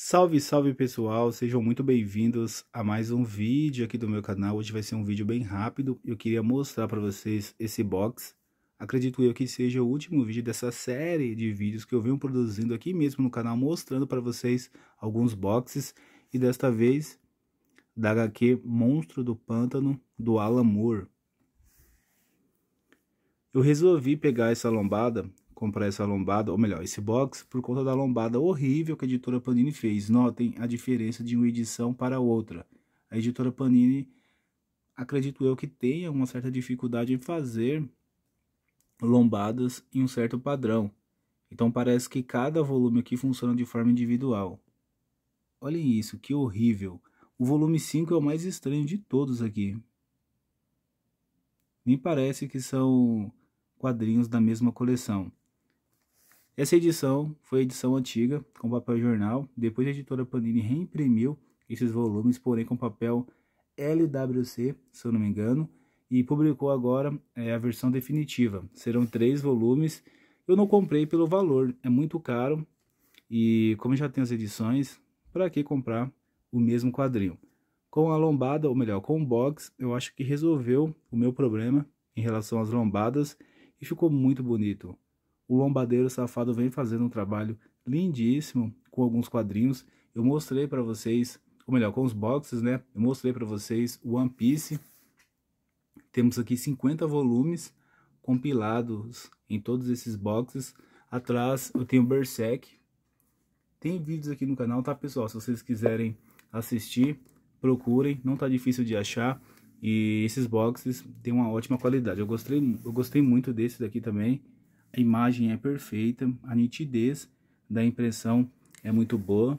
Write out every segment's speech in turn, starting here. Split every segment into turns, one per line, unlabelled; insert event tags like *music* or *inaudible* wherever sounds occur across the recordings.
Salve, salve pessoal, sejam muito bem-vindos a mais um vídeo aqui do meu canal. Hoje vai ser um vídeo bem rápido. Eu queria mostrar para vocês esse box. Acredito eu que seja o último vídeo dessa série de vídeos que eu venho produzindo aqui mesmo no canal, mostrando para vocês alguns boxes. E desta vez, da HQ Monstro do Pântano, do Alan Moore. Eu resolvi pegar essa lombada comprar essa lombada, ou melhor, esse box, por conta da lombada horrível que a editora Panini fez. Notem a diferença de uma edição para outra. A editora Panini, acredito eu, que tenha uma certa dificuldade em fazer lombadas em um certo padrão. Então parece que cada volume aqui funciona de forma individual. Olhem isso, que horrível. O volume 5 é o mais estranho de todos aqui. Nem parece que são quadrinhos da mesma coleção. Essa edição foi a edição antiga, com papel jornal. Depois a editora Panini reimprimiu esses volumes, porém com papel LWC, se eu não me engano, e publicou agora é, a versão definitiva. Serão três volumes. Eu não comprei pelo valor, é muito caro. E como já tem as edições, para que comprar o mesmo quadrinho? Com a lombada, ou melhor, com o box, eu acho que resolveu o meu problema em relação às lombadas e ficou muito bonito o lombadeiro safado vem fazendo um trabalho lindíssimo com alguns quadrinhos. Eu mostrei para vocês, ou melhor, com os boxes, né? Eu mostrei para vocês o One Piece. Temos aqui 50 volumes compilados em todos esses boxes. Atrás eu tenho Berserk. Tem vídeos aqui no canal, tá pessoal? Se vocês quiserem assistir, procurem, não tá difícil de achar. E esses boxes têm uma ótima qualidade. Eu gostei, eu gostei muito desse daqui também a imagem é perfeita, a nitidez da impressão é muito boa.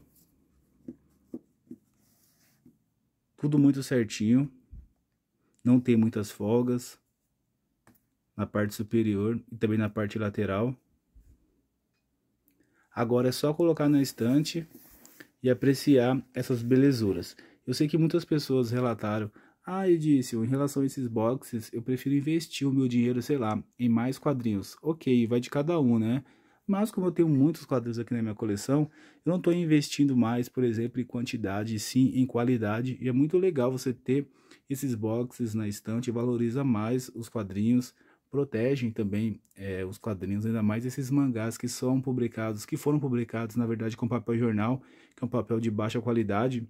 Tudo muito certinho, não tem muitas folgas na parte superior e também na parte lateral. Agora é só colocar na estante e apreciar essas belezuras. Eu sei que muitas pessoas relataram ah, eu disse, em relação a esses boxes, eu prefiro investir o meu dinheiro, sei lá, em mais quadrinhos. Ok, vai de cada um, né? Mas como eu tenho muitos quadrinhos aqui na minha coleção, eu não estou investindo mais, por exemplo, em quantidade, sim em qualidade. E é muito legal você ter esses boxes na estante, valoriza mais os quadrinhos, protegem também é, os quadrinhos, ainda mais esses mangás que são publicados, que foram publicados, na verdade, com papel jornal, que é um papel de baixa qualidade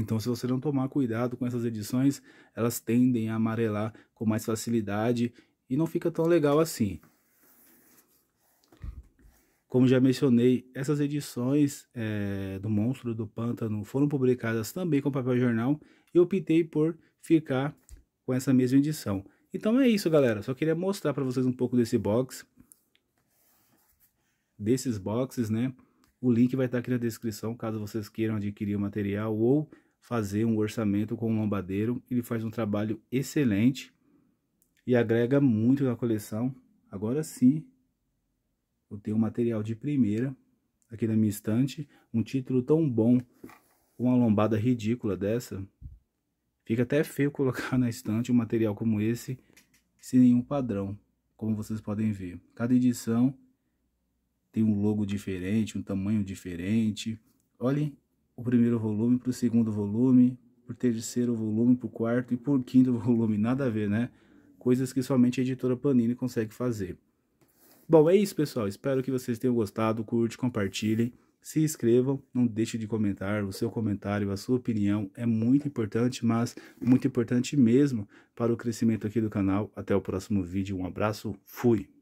então, se você não tomar cuidado com essas edições, elas tendem a amarelar com mais facilidade e não fica tão legal assim. Como já mencionei, essas edições é, do Monstro do Pântano foram publicadas também com papel jornal e optei por ficar com essa mesma edição. Então é isso, galera. Só queria mostrar para vocês um pouco desse box, desses boxes, né? O link vai estar aqui na descrição caso vocês queiram adquirir o material ou fazer um orçamento com um lombadeiro. Ele faz um trabalho excelente e agrega muito na coleção. Agora sim, eu tenho um material de primeira aqui na minha estante. Um título tão bom, uma lombada ridícula dessa. Fica até feio *laughs* colocar na estante um material como esse, sem nenhum padrão, como vocês podem ver. Cada edição tem um logo diferente, um tamanho diferente. Olhem o primeiro volume para o segundo volume, para o terceiro volume, para o quarto e para o quinto *laughs* volume. Nada a ver, né? Coisas que somente a editora Panini consegue fazer. Bom, é isso, pessoal. Espero que vocês tenham gostado. Curte, compartilhem, se inscrevam. Não deixe de comentar. O seu comentário, a sua opinião é muito importante, mas muito importante mesmo para o crescimento aqui do canal. Até o próximo vídeo. Um abraço. Fui.